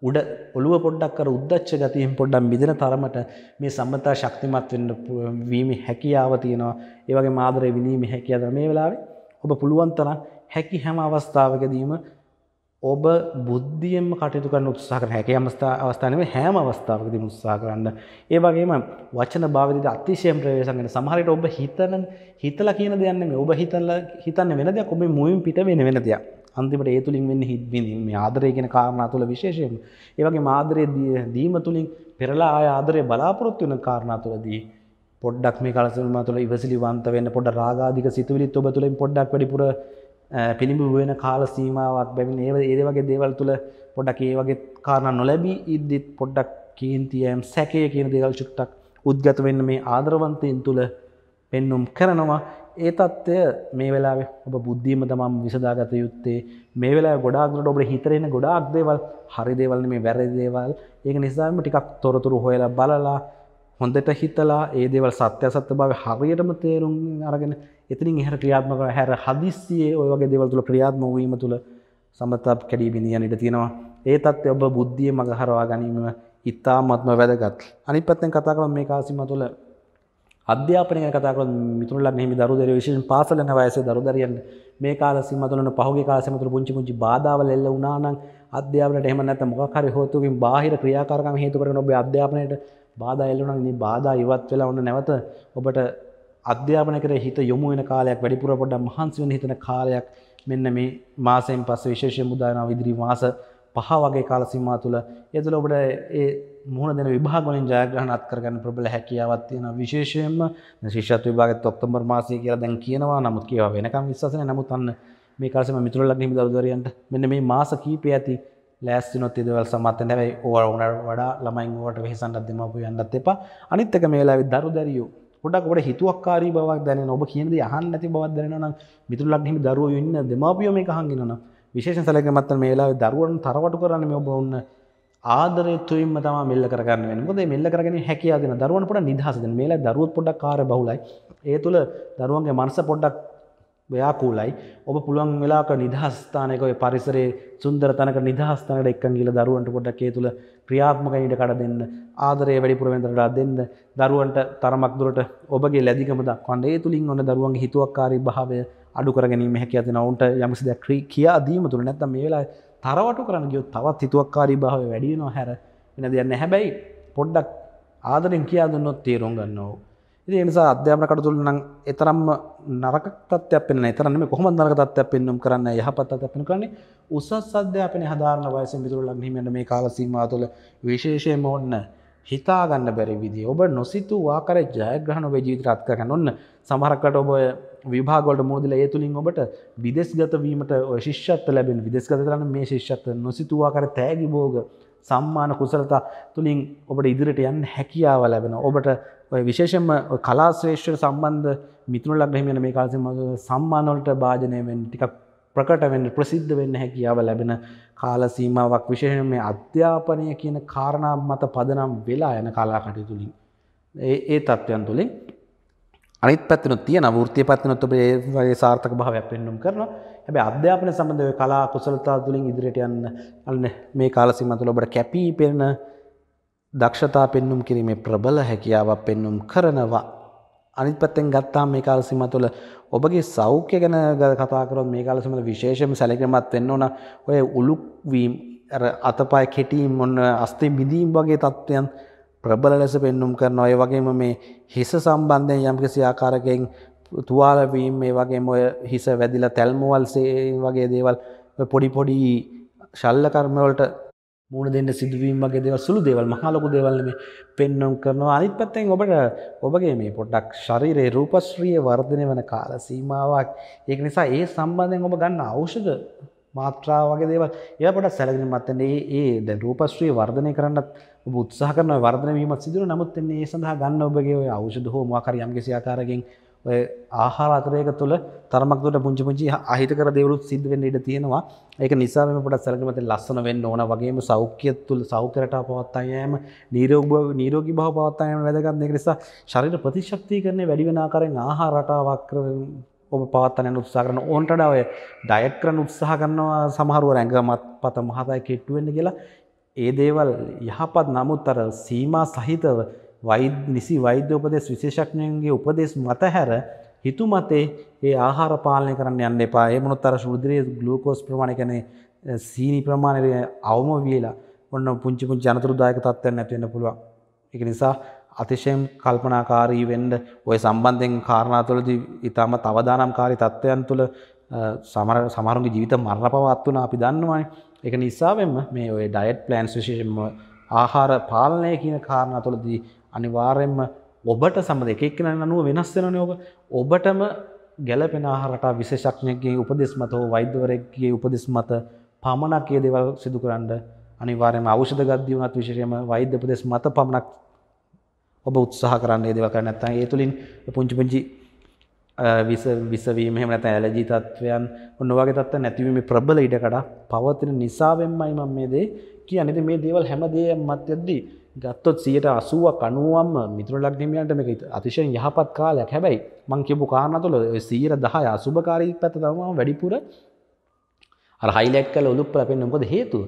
උඩ ඔළුව පොඩ්ඩක් කර උද්දච්ච ගතියෙන් පොඩ්ඩම් බිදෙන තරමට මේ සම්මතා ශක්තිමත් වෙන්න වීම හැකියාව තියෙනවා ඒවගේ මාදරය විඳීම හැකියාද මේ වෙලාවේ ඔබ පුළුවන් තරම් හැකි හැම අවස්ථාවකදීම ඔබ බුද්ධියම කටයුතු කරන උත්සාහ කරන හැකේ අවස්ථා අවස්ථාවේ හැම අවස්ථාවකදී උත්සාහ කරන්න. ඒ වගේම වචන භාවිතයේදී අතිශයම ප්‍රවේශම් වෙන සමහරවිට ඔබ හිතන හිතලා කියන දෙයක් නෙමෙයි. ඔබ හිතලා හිතන්නේ වෙන දෙයක්. ඔබ මුවින් පිට වෙන වෙන දෙයක්. අන්තිමට ඒ තුළින් වෙන්න හිත්බිඳීම මේ ආදරය කියන කාරණා තුළ විශේෂයෙන් ඒ වගේ ආදරය දීම තුළින් පෙරලා ආය ආදරය බලාපොරොත්තු වෙන කාරණා තුළදී පොඩ්ඩක් මේ කලසල්ම තුළ ඉවසිලිවන්ත වෙන්න පොඩ්ඩක් රාගාධික සිතුවිලිත් ඔබ තුළින් පොඩ්ඩක් වැඩිපුර පිළිබි වෙන කාල සීමාවත් බැවින් ඒ ඒද වගේ දේවල් තුළ පොඩක් ඒ වගේ කාරණ නොලැබී ඉද්දිත් පොඩ්ඩක් කීන්තියම් සැකය කියන දේවල් චුට්ටක් උද්ගත වෙන්න මේ ආදරවන්තයන් තුළ පෙන්නුම් කරනවා ඒ තත්ත්වය මේ වෙලා ඔබ බුද්ධීම තමම් විසදාගත යුත්තේ මේ වෙලා ගොඩාක්ට ඔබට හිතරෙන ගොඩාක් දේවල් හරි දේවල් මේ වැරදි දේවල් ඒක නිසාම ටිකක් තොරතුරු හොයලා බලලා හොඳට හිතලා ඒ දේවල් සත්‍ය සත්‍ය භාව හරියටම තේරුම් අරගෙන එතනින් එහට ක්‍රියාත්මක හැර හදිස්සියේ ඔය වගේ දේවල් තුළ ක්‍රියාත්ම වීම තුළ සමතප් කැඩී බිඳියන ඉඩ තියෙනවා. ඒ තත්ත්වය ඔබ බුද්ධිය මඟ හරවා ගැනීම ඉතාමත්ම වැදගත්. අනිත් පැත්තෙන් කතා කරමු මේ කාසිම තුළ අධ්‍යාපනය ගැන කතා කරොත් මිතුරුලා මෙහිම දරු දරුවෝ විශේෂයෙන් පාසල් යන වයසේ දරු දරියන් මේ කාල සීමා තුළන පහුගිය කාල සීමා තුළ පුංචි පුංචි බාධාවල් එල්ල වුණා නම් අධ්‍යාපනයට එහෙම නැත්නම් මොකක් හරි හේතුවකින් බාහිර ක්‍රියාකාරකම් හේතු කරගෙන ඔබේ අධ්‍යාපනයට බාධා එල්ලුණා ඉතින් බාධා ඉවත් වෙලා ඔන්න නැවත ඔබට අධ්‍යාපනය කරේ හිත යොමු වෙන කාලයක් වැඩිපුර පොඩ්ඩක් මහන්සි වෙන්න හිතන කාලයක් මෙන්න මේ මාසයෙන් පස්සේ විශේෂයෙන් මුදානවා ඉදිරි මාස පහ වගේ කාල සීමා තුළ ඒ තුළ ඔබට ඒ මුහුණ දෙන විභාග වලින් ජයග්‍රහණත් කරගන්න ප්‍රබල හැකියාවක් තියෙනවා විශේෂයෙන්ම ශිෂ්‍යත්ව විභාගෙත් ඔක්තෝබර් මාසය කියලා දැන් කියනවා නමුත් කියවා වෙනකම් විශ්වාස නැහැ නමුත් අන්න මේ කාලේ මම මිතුරලක් හිමිදවදවරියන්ට මෙන්න මේ මාස කීපය ඇති ලෑස්තිනොත් ඉදවල් සමත්තන හැයි ඕවුනට වඩා ළමයින් වට වෙහසන්ට දෙමපු යන්නත් එපා අනිත්තක මේලාවි දරු දැරියෝ ොඩක් ොට හිතුවක්කාර බවක් දැන ඔබ කියද හන්න ඇති බවත් දෙනන මිතුරලක් හිම දරුව ඉන්න දෙමාපියෝ මේ හගිනන විශේෂ සලක මත්තන් මේලා දරුවන් තරවට කරන්න ඔබවන්න ආදරය තුයිම තම මෙල්ල කරන්න මොද මෙල්ල කරගෙන හැකියාදෙන දරුවන් පොට නිදහසද මේලා දරුවත් පොඩක් කාර බහුලයි ඒ තුළ දරුවන්ගේ මනස පොඩ්ඩක් ව්‍යාකූලයි ඔබ පුළුවන් වෙලාවක නිදහස්ථානයක ඔය පරිසරයේ සුන්දර තැනක නිදහස්ථානකට එක්කන් ගිහලා දරුවන්ට පොඩ්ඩක් ඒ තුල ක්‍රියාත්මක ඉඩ කඩ දෙන්න ආදරය වැඩිපුර වෙන තරමට දෙන්න දරුවන්ට තරමක් දුරට ඔබගේ ලැබිකම දක්වන්න ඒ තුලින් ඔන්න දරුවන්ගේ හිතුවක්කාරී භාවය අඩු කර ගැනීම හැකියාව දෙන උන්ට යම්කිසි දෙයක් කියා දීම තුල නැත්නම් මේ වෙලාවේ තරවටු කරන්න ගියොත් තවත් හිතුවක්කාරී භාවය වැඩි වෙනවා හැර වෙන දෙයක් නැහැ හැබැයි පොඩ්ඩක් ආදරෙන් කියා දුන්නොත් තේරුම් ගන්නවා නිසා අධ්‍යාපන කටතුළු නම් එතරම්ම නරක තත්ත්වයක් පෙන්න එතරන්නේ කොහොමද නරක තත්ත්වයක් පෙන්වුම් කරන්න යහපත් තත්ත්වයක් පෙන්වු කරන්නේ උසස් අධ්‍යාපනයේ හදාරන වයසින් මිතුරු ළඟ හිමියන මේ කාල සීමාව තුළ විශේෂයෙන්ම ඔන්න හිතා ගන්න බැරි විදිහ ඔබ නොසිතූ ආකාරයේ ජයග්‍රහණ ඔබේ ජීවිතයට අත්කර ගන්න ඔන්න සමහරකට ඔබ විභාග වලට මුහුණ දීලා ඒ තුලින් ඔබට විදේශගත වීමට ඔය ශිෂ්‍යත්ව ලැබෙන විදේශගත කරන මේ ශිෂ්‍යත්ව නොසිතූ ආකාරයේ තෑගි භෝග සම්මාන කුසලතා තුළින් ඔබට ඉදිරිට යන්න හැකියාව ලැබෙන ඔබට ඔය විශේෂම කලාශ්‍රේෂ්ඨ සම්බන්ධ මිතුන ලග්නහිම යන මේ කාලේ මගේ සම්මානවලට භාජනය වෙන්න ටිකක් ප්‍රකට වෙන්න ප්‍රසිද්ධ වෙන්න හැකියාව ලැබෙන කාල සීමාවක් විශේෂයෙන් මේ අධ්‍යාපනය කියන කාරණා මත පදනම් වෙලා යන කලා කටයුතු වලින් ඒ ඒ තත්ත්වයන් තුලින් අනිත් පැත්තන තියෙන වෘත්තිය පැත්තනොත් ඔබ ඒ වගේ සාර්ථක භාවයක් පෙන්වුම් කරනවා. හැබැයි අධ්‍යාපන සම්බන්ධ කලා කුසලතා තුලින් ඉදිරියට යන්න අන්න මේ කාල සීමාව තුළ ඔබට කැපී පෙනෙන දක්ෂතා පෙන්නුම් කිරීමේ ප්‍රබල හැකියාවක් පෙන්නුම් කරනවා. අනිත් පැත්තෙන් ගත්තාම මේ කාල සීමාව තුළ ඔබගේ සෞඛ්‍ය ගැන කතා කරොත් මේ කාල සීමාව විශේෂයෙන්ම සැලකිලිමත් වෙන්න ඕන. ඔය උලුක් වීම අර අතපය කෙටීම් මොන අස්ති බිඳීම් වගේ තත්ත්වයන් ප්‍රබල ලෙස පෙන්නුම් කරනවා. ඒ වගේම මේ හිස සම්බන්ධයෙන් යම්කිසි ආකාරකයෙන් තුවාලවීම් මේ වගේම ඔය හිස වැදිලා තැල්මුවල්සේ වගේ දේවල් පොඩි පොඩි ශල්ල කර්මවලට මුණ දෙන්න සිදුවීම් වගේ දේව සුළු දේවල් මහලොකු දේවල්න මේ පෙන්නම් කරනවා අනිත් පැත්තෙන් ඔබට ඔබගේ මේ පොඩ්ඩක් ශරීරයේ රූපශ්‍රිය වර්ධනය වන කාල සීමාවක් ඒක නිසා ඒ සම්බන්ධයෙන් ඔබ ගන්න ඖෂධ මාත්‍රාව වගේ දේවල් ඒවා පොඩ්ඩක් සැලකිලිමත් වෙන්න ඒ ඒ දැන් රූපශ්‍රිය වර්ධනය කරන්නත් ඔබ උත්සාහ කරනවා වර්ධනය වීමත් සිදුන නමුත් එන්නේ ඒ සඳහා ගන්න ඔබගේ ওই ඖෂධ හෝ මොකක් හරි යම්කිසි ආකාරයකින් ආහාර අතරයක තුළ තරමක්දුට පුංචි පුංචි අහිතකර දේවලුත් සිද්ධ වෙන්න ඉඩ තියෙනවා. ඒක නිසා මේ පොඩක් සැලකීමත් ලස්සන වෙන්න ඕන වගේම සෞඛ්‍ය තුළ සෞඛ්‍ය රටාව පවත්වා යෑම, නිරෝගී නිරෝගී බව පවත්වා යෑම වැදගත්. ඒක නිසා ශරීර ප්‍රතිශක්තිකරණය වැඩි වෙන ආකාරයෙන් ආහාර රටාවක් ඔබ පවත්වා යන උත්සාහ කරන ඕන්ට වඩා ඔය ඩයට් කරන්න උත්සාහ කරනවා සමහරව රැඟමත් පත මහතයි කෙට්ටු වෙන්න කියලා ඒ දේවල් යහපත් නමුත් අර සීමා සහිතව වෛද්‍ය නිසි වෛද්‍ය උපදෙස් විශේෂඥයන්ගේ උපදෙස් මත හැර හිතුමතේ ඒ ආහාර පාලනය කරන්න යන්න එපා. ඒ මොනොත් අර ශුද්ධියේ ග්ලූකෝස් ප්‍රමාණය කියන්නේ සීනි ප්‍රමාණය අවම වියලා ඔන්න පුංචි පුංචි අනතුරුදායක තත්ත්වයන් නැති වෙන්න පුළුවන්. ඒක නිසා අතිශයින් කල්පනාකාරී වෙන්න ওই සම්බන්ධයෙන් කාරණා තුළදී ඊටම තවදානම්කාරී තත්ත්වයන් තුළ සමහර සමහරුන්ගේ ජීවිත මරණ පවා අත් වුණා අපි දන්නවනේ. ඒක නිසාවෙන්ම මේ ওই ඩයට් ප්ලෑන්ස් විශේෂයෙන්ම ආහාර පාලනය කියන කාරණා තුළදී අනිවාර්යෙන්ම ඔබට සම්බන්ධ එක එක්කෙනා අනුව වෙනස් වෙනවනේ ඔබ. ඔබටම ගැළපෙන ආහාර රටා විශේෂඥයෙක්ගේ උපදෙස් මත හෝ වෛද්‍යවරයෙක්ගේ උපදෙස් මත පමණක් මේ දේවල් සිදු කරන්න අනිවාර්යෙන්ම ඖෂධ ගද්දී වුණත් විශේෂයෙන්ම වෛද්‍ය උපදෙස් මත පමණක් ඔබ උත්සාහ කරන්න මේ දේවල් කරන්නේ නැත්නම් ඒ තුලින් පුංචි පුංචි විස විසවීම එහෙම නැත්නම් ඇලර්ජි තත්වයන් ඔන්න වගේ තත්ත්ව නැතිවීමේ ප්‍රබල ඉඩකඩ පවතින නිසාවෙන්මයි මම මේ දේ කියන්නේ. ඉතින් මේ දේවල් හැමදේම මැද්දදී ගත්තොත් සියට අසුවක් අනුවම් මිතුර ලක්නමියන්ට මේ අතිශයෙන් යහපත් කාලයක් හැබැයි මං කියපු කාරණ තුළ සීර දහය අසුභකාරී පැත තම වැඩිපුර හයිලැක් කල ඔලුප ලැපෙන් නොකොද හේතු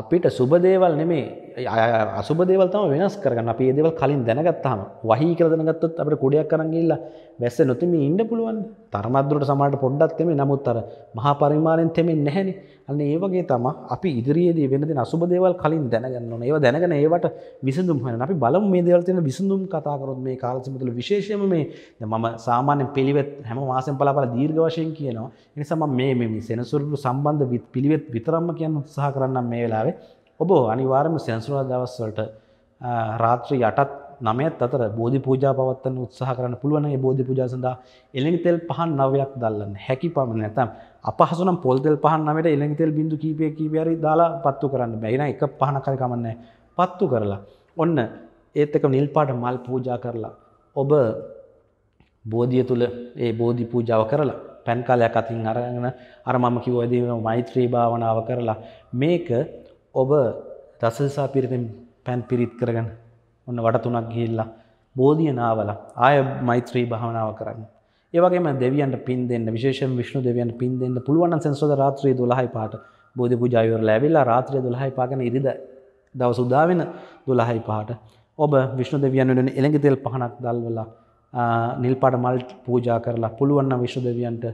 අපිට සුබදේවල් නෙමේ අසුබ දේවල්තම වෙනස් කරගන්න අප ඒදවල් කලින් දැනගත්තාම වහි කරදනගත්තත් අපට කොඩයක් කරගල්ලා වැස්ස නොතිම ඉන්ඩ පුළුවන් තර්මදුරට සමට පොඩ්ඩක් එෙම නමුත්තර මහා පරිමාණයෙන් තෙමෙන් නැහැනි අන්න ඒවගේ තම අපි ඉදිරියේදී වෙනද අසුබ දේවල් කලින් දැනගන්න ඒව දැනගන ඒවට විසඳුම් හන අපි බලම් මේ දේවල්තින විසඳුම් කතාකරොත් මේ කාලසිමතුළ විශේෂම මේ මම සාමාන්‍ය පිළිවෙත් හැම වාසෙන් පලාපල දීර්ග වශයෙන් කියනවා එනිසම මේ මෙම සෙනසුරු සම්බන්ධ විත් පිළිවෙත් විතරම්ම කියන්න උත්සාහ කරන්න මේ වෙලාවේ ඔබ අනිවාර්ම සැන්සුනා දවස් වලට රාත්‍රී යටත් නමයත් අතර බෝධි පූජා පවත්වන්න උත්සාහ කරන්න පුළුවන් ඒ බෝධි පූජා සඳහා එළෙනි තෙල් පහන් නවයක් දල්ලන්න හැකි පමණ නැතම් අපහසු නම් පොල් තෙල් පහන් නවයට එළෙනි තෙල් බින්දු කීපය කීපය හරි දාලා පත්තු කරන්න බෑ එන එක පහනක් හරි කමන්නේ පත්තු කරලා ඔන්න ඒත් එක නිල් පාට මල් පූජා කරලා ඔබ බෝධිය තුල ඒ බෝධි පූජාව කරලා පැන් කාලයක් අතින් අරගෙන අර මම කිව්වා දේ මෛත්‍රී භාවනාව කරලා මේක ඔබ රසල්සා පිරිතෙන් පැන් පිරිත් කරගන්න ඔන්න වඩතුනක් ගිහිල්ලා බෝධිය නාවල ආය මෛත්‍රී භාවනාව කරන්න. ඒවගේම දෙවියන්ට පින් දෙන්න විශේෂ විෂ්ණු දෙවියන් පින් දෙන්න පුළුවන් සෙන්සෝද රාත්‍රී දුලහයි පාට බෝධි පුජායවර ලැබිල්ලා රාත්‍රය දුලහයි පාගන ඉරිද දවසුදා වෙන දුලහයි පාට ඔබ විශ්ණු දෙවියන් වෙන එළඟ තෙල් පහනක් දල්වලා නිල්පට මල් පූජා කරලා පුළුවන්න විශ්ව දෙවියන්ට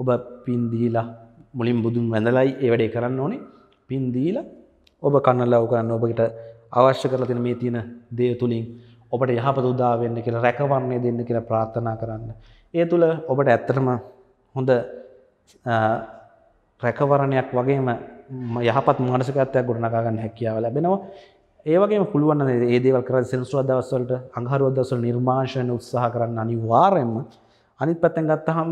ඔබ පින්දීලා මුලින් බුදුන් වැඳලයි ඒ වැඩේ කරන්න ඕනේ පින්දීලා ඔබ කන්න ලව් කරන්න ඔබට අවශ්‍ය කරලා තියෙන මේ තියෙන දේ තුලින් ඔබට යහපත උදා වෙන්න කියලා රැකවරණය දෙන්න කියලා ප්‍රාර්ථනා කරන්න. ඒ තුල ඔබට ඇත්තටම හොඳ රැකවරණයක් වගේම යහපත් මානසිකත්වයක් ගොඩනගා ගන්න හැකියාව ලැබෙනවා. ඒ වගේම පුළුවන් නම් මේ දේවල් කරලා සෙනසුරාදා දවස්වලට අඟහරුවාදා දවස්වල නිර්මාණශන උත්සාහ කරන්න අනිවාර්යයෙන්ම අනිත් පැත්තෙන් ගත්තාම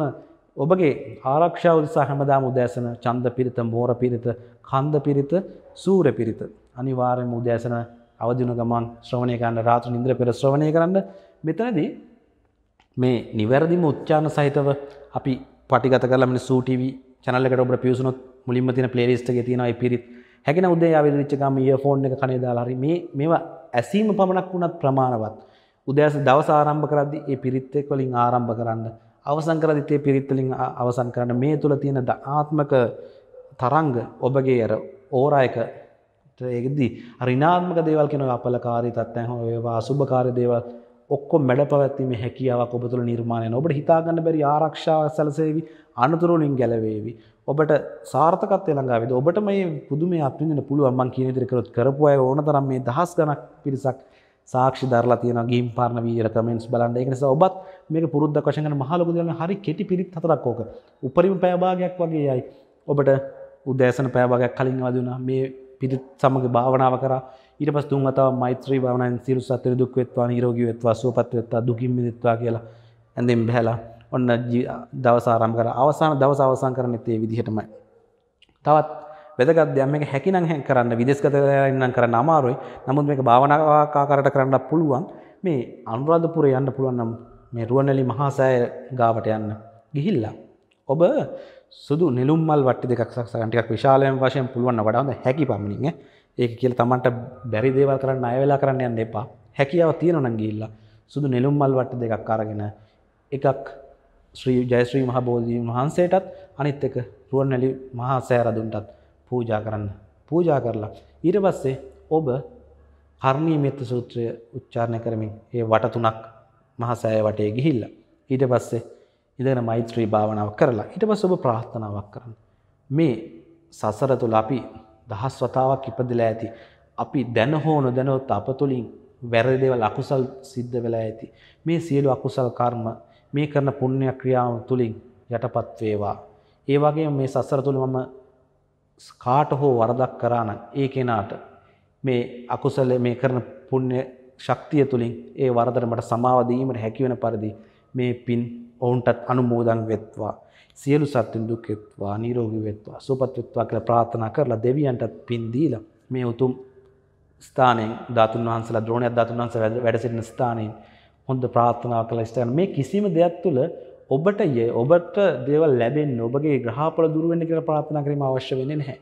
ඔබගේ ආරක්ෂාව උදෙසා හැමදාම උදෑසන ඡන්ද පිරිත, මෝර පිරිත, කන්ද පිරිත, සූර්ය පිරිත අනිවාර්යයෙන්ම උදෑසන අවදි වුණ ගමන් ශ්‍රවණය කරන්න රාත්‍රී නිින්දර පෙර ශ්‍රවණය කරන්න මෙතනදී මේ නිවැරදිම උච්චාරණ සහිතව අපි පටිගත කරලා මේ සූ ටීවී channel එකට ඔබට පිවිසුනොත් මුලින්ම තියෙන playlist එකේ තියෙනවා ඒ පිරිත් හැගෙන උදේ ආවිද වෙච්ච ගම ඉයර්ෆෝන් එක කනේ දාලා හරි මේ මේවා ඇසීම පමණක් වුණත් ප්‍රමාණවත් උදෑසන දවස ආරම්භ කරද්දී ඒ පිරිත් එක්ක වලින් ආරම්භ කරන්න අවසන් කර දිත්තේ පිරිත්තුලින් අවසන් කරන්න මේ තුළ තියෙන ද ආත්මක තරංග ඔබගේ අර ඕරායක ඒකදී රිනාත්මක දේවල් කෙන අපලකාරී තත්ත්වයන් හෝ ඒවා අසුභකාරී දේවල් ඔක්කොම මැඩ පැවැත්වීමේ හැකියාවක් ඔබ තුළ නිර්මාණය වෙනවා. ඔබට හිතා ගන්න බැරි ආරක්ෂාවක් සැලසෙවි, අනතුරු වලින් ගැලවේවි. ඔබට සාර්ථකත්වය ළඟා වේවි. ඔබට මේ පුදුමේ අත්විඳින්න පුළුවන්. මම කියන විදිහට කරොත් කරපු අය ඕන තරම් මේ දහස් ගණක් පිරිසක් සාක්ෂි දරලා තියෙන ගීම් පාරණ වීර කමෙන්ට්ස් බලන්න. ඒක නිසා ඔබත් මේක පුරුද්දක් වශයෙන් ගන්න මහ ලොකු දේවල් හරි කෙටි පිරිත් හතරක් ඕක. උපරිම පැය භාගයක් වගේයි. ඔබට උදෑසන පැය භාගයක් කලින් අවදි වුණා. මේ පිරිත් සමග භාවනාව කරා. ඊට පස්සේ තුන් වතාවක් මෛත්‍රී භාවනාවෙන් සියලු සතර දුක් වෙත්වා, නිරෝගී වෙත්වා, සුවපත් වෙත්වා, දුකින් මිදෙත්වා කියලා ඇඳෙන් බහැලා ඔන්න දවස ආරම්භ කරා. අවසාන දවස අවසන් කරන්නේ මේ විදිහටමයි. තවත් වැදගත් දෙයක් මේක හැකිනම් කරන්න විදේශගත ඉන්නම් කරන්න අමාරුයි. නමුත් මේක භාවනාවක් ආකාරයට කරන්න පුළුවන්. මේ අනුරාධපුරේ යන්න පුළුවන් නම් මේ රුවන්වැලි මහා සෑය ගාවට යන්න ගිහිල්ලා ඔබ සුදු නිලුම් මල් වට්ටි දෙකක් සකසගන්න ටිකක් විශාලයෙන් වශයෙන් පුළුවන් වඩා හොඳ හැකි පමණින් ඈ ඒක කියලා Tamanට බැරි දේවල් කරන්න ණය වෙලා කරන්න යන්න එපා හැකියාව තියෙනවා නම් ගිහිල්ලා සුදු නිලුම් මල් වට්ටි දෙකක් අරගෙන එකක් ශ්‍රී ජයශ්‍රී මහ බෝධීන් වහන්සේටත් අනිත් එක රුවන්වැලි මහා සෑය රදුන්ටත් පූජා කරන්න පූජා කරලා ඊට පස්සේ ඔබ කර්ණී මෙත්ත සූත්‍රය උච්චාරණය කරමින් ඒ වට තුනක් මහසෑය වටේ ගිහිල්ලා ඊට පස්සේ ඉඳගෙන මෛත්‍රී භාවනාව කරලා ඊට පස්සේ ඔබ ප්‍රාර්ථනාවක් කරන්න මේ සසර තුල අපි දහස් වතාවක් ඉපදලා ඇති අපි දැන හෝ නොදැනවත් අප තුලින් වැරදි දේවල් අකුසල් සිද්ධ වෙලා ඇති මේ සියලු අකුසල් කර්ම මේ කරන පුණ්‍ය ක්‍රියාව තුලින් යටපත් වේවා ඒ වගේම මේ සසර තුල මම කාට හෝ වරදක් කරා නම් ඒ කෙනාට මේ අකුසල මේ කරන පුණ්‍ය ශක්තිය තුලින් ඒ වරදට මට සමාව දීමට හැකි වෙන පරිදි මේ පින් ඔවුන්ටත් අනුමෝදන් වෙත්වා සියලු සත්තුන් දුක් වෙත්වා නිරෝගී වෙත්වා සුවපත් වෙත්වා කියලා ප්‍රාර්ථනා කරලා දෙවියන්ටත් පින් දීලා මේ උතුම් ස්ථානයෙන් ධාතුන් වහන්සේලා ද්‍රෝණියක් ධාතුන් වහන්සේ වැඩ සිටින ස්ථානයෙන් හොඳ ප්‍රාර්ථනාවක් කළා ස්ථාන මේ කිසිම දෙයක් තුළ ඔබට ය ඔබට දේවල් ලැබෙන් ඔබගේ ග්‍රහපල දුරුවෙන්න කියල ප්‍රාථන කරීම අවශ්‍ය වෙන හැ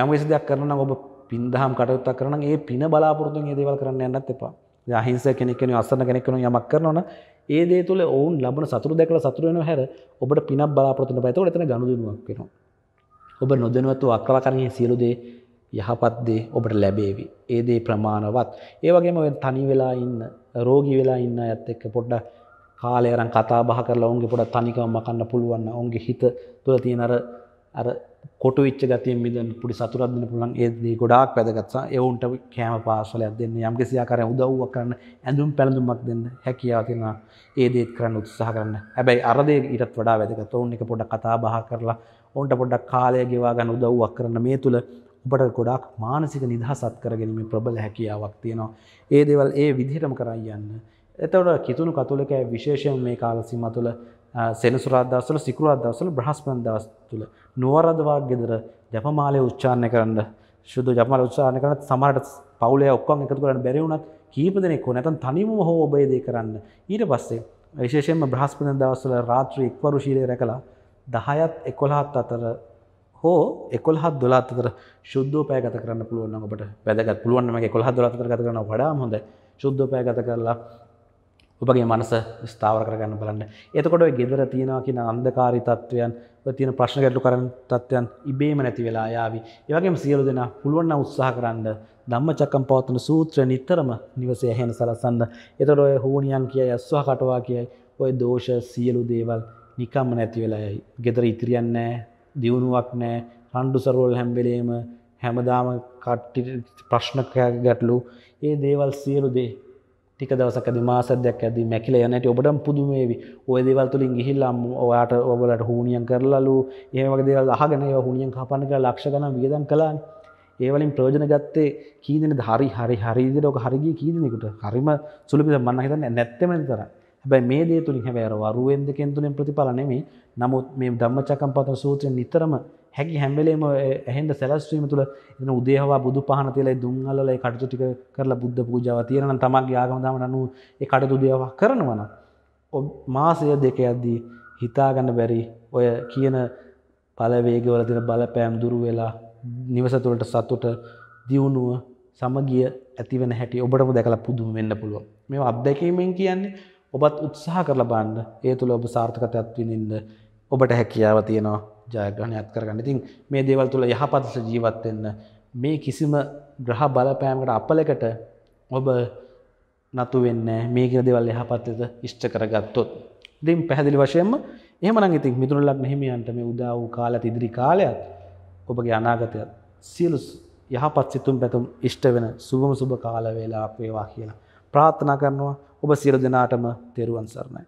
යම විසි දෙයක් කරන ඔබ පින්දහම් කටයුත්තක් කරන ඒ පින බලාපොරතුන් ඒ දේවල් කරන්න යන්නත් එපා හිංස කෙනෙක්න අසන්න කෙනෙක්න යමක් කරනවන ඒ දේ තුළ ඔවුන් ලබන සතුර දැකල සතුරෙන හැර ඔබට පින බලාපොරතුන පැතව එතන ගනුදනුවක් වෙන ඔබ නොදනුවත්තු අක්‍රලාකරගේ සියලුදේ යහපත්දේ ඔබට ලැබේවි ඒදේ ප්‍රමාණවත් ඒවගේම තනි වෙලා ඉන්න රෝගි වෙලා ඉන්න ඇත් එක්ක පොඩ්ඩක් කාලයරන් කතා බහ කරලා ඔුන්ගේ පොඩ තනිකව මකන්න පුළුවන්න ඔුන්ගේ හිත තුළ තියෙනර අර කොට විච්ච ගතිය මිද පුඩි සතුරදන්න පුළන් ඒදී ගොඩක් වැදගත්සා එවුන්ට කෑම පාසලයක් දෙන්න යම්කිසියා කර උදව්වක් කරන්න ඇඳුම් පැළඳුමක් දෙන්න හැකියාව තියෙන ඒදේත් කරන්න උත්සාහ කරන්න හැබැයි අරදේ ඉටත් වඩා වැදගත ඔවුන් එක පොඩ කතා බහ කරලා ඔවන්ට පොඩ්ඩක් කාලය ගෙවා ගන්න උදව්වක් කරන්න මේ තුළ ඔබට ගොඩක් මානසික නිදහසත් කරගෙනීම ප්‍රබල හැකියාවක් තියෙනවා ඒ දෙවල් ඒ විදිහටම කරයි යන්න එතවට කිතුුණු කතුලකෑ විශේෂයෙන් මේ කාලසිම තුළ සෙනසුරාදදාසල සිකරුවදදසල බ්‍රහස්පන් දවස් තුළ නුවරදවා ගෙදර ජපමාලය උච්චාණය කරන්න ශුදු ජපමාල උත්සාහන කරන සමට පවුලය ඔක්කොන් එකතු කරන්න බැරිවුණත් කීප දෙනෙක්කෝ නැතන් තනිම හෝ ඔබේදේ කරන්න ඊට පස්සේ විශේෂෙන්ම බ්‍රහස්පන දවසල රාත්‍රී එක්වරු ශීලය රැකලා දහයත් එකොළහත් අතර හෝ එකොල්හත් දොලාත් අතර ශුද්ධෝ පෑගත කරන්න පුළුවන්න්නට පැදගත් පුළුවන්ම එකොල්හ දොලාතර ගත කරන වඩා හොඳ ශුද්ධෝපය ගත කරලා ඔබගේ මනස ස්ථාවර කරගන්න බලන්න. එතකොට ගෙදර තියෙනවා කියන අන්දකාරී තත්ත්වයන් තියෙන ප්‍රශ්න ගැටලු කරන තත්ත්වයන් ඉබේම නැති වෙලා යාවි. ඒ වගේම සියලු දෙනා පුළුවන් නම් උත්සාහ කරන්න ධම්මචක්කම්පවත්තන සූත්‍රය නිතරම නිවසේ ඇහෙන සලසන්න. එතකොට ඔය හෝනියන් කියයි අස්වා කටවා කියයි ඔය දෝෂ සියලු දේවල් නිකම්ම නැති වෙලා යයි. ගෙදර ඉතිරියන් නැහැ, දියුණුවක් නැහැ, රණ්ඩු සරවල් හැම වෙලේම හැමදාම කට්ටි ප්‍රශ්න ගැටලු. ඒ දේවල් සියලු දේ ටික දවසකද මාසදයක් ඇද මැකිල යනට ඔබට පුදුමේවි ඔය දෙවල් තුළින් ගිහිල්ලම් ඔයාට ඔබලට හුණියන් කරලලු ඒ වගේ දෙවල් අහගෙන හුණියන් කපනක ලක්ෂගන වියදන් කලාන් ඒවලින් ප්‍රෝජන ගත්තේ කීදන හරි හරි හරිදිට ඕක හරිගී කීදනෙකුට හරිම සුලිපිද මන්න හිතන්න නැත්තම තර හැබැයි මේ දේ තුලින් හැබැයි අර වරුවෙන් දෙකෙන් තුනෙන් ප්‍රතිඵල නෙමෙයි. නමුත් මේ ධම්මචක්කම්පත සූත්‍රයෙන් නිතරම හැකි හැම වෙලේම ඇහෙන්න සැලැස්වීම තුළ එන උදේහවා බුදු පහන තියලා දුම් අල්ලලා ඒ කටයුතු ටික කරලා බුද්ධ පූජාව තියෙනවා නම් තමන්ගේ ආගම දාමන අනුව ඒ කටයුතු දේවල් කරනවා නම් මාසය දෙක යද්දී හිතාගන්න බැරි ඔය කියන පලවේගවල තින බලපෑම් දුරු වෙලා නිවස තුළට සතුට දියුණුව සමගිය ඇතිවෙන හැටි ඔබටම දැකලා පුදුම වෙන්න පුළුවන් මේ අත්දැකීමෙන් කියන්නේ ඔබත් උත්සාහ කරලා බලන්න ඒ තුළ ඔබ සාර්ථකත්වයක් විඳින්න ඔබට හැකියාව තියෙනවා ජයග්‍රහණයක් කරගන්න. ඉතින් මේ දේවල් තුළ යහපත් ජීවත් වෙන්න මේ කිසිම ග්‍රහ බලපෑමකට අපලකට ඔබ නතු වෙන්නේ මේ කියන දේවල් යහපත් ලෙස ඉෂ්ට කරගත්තොත්. ඉතින් පැහැදිලි වශයෙන්ම එහෙමනම් ඉතින් මිතුරු ලග්න හිමියන්ට මේ උදා වූ කාලත් ඉදිරි කාලයත් ඔබගේ අනාගතයත් සියලු යහපත් සිතුම් පැතුම් ඉෂ්ට වෙන සුබම සුබ කාල වේලාවක් වේවා කියලා ප්‍රාර්ථනා කරනවා. ඔබ සියලු දෙනාටම තෙරුවන් සරණයි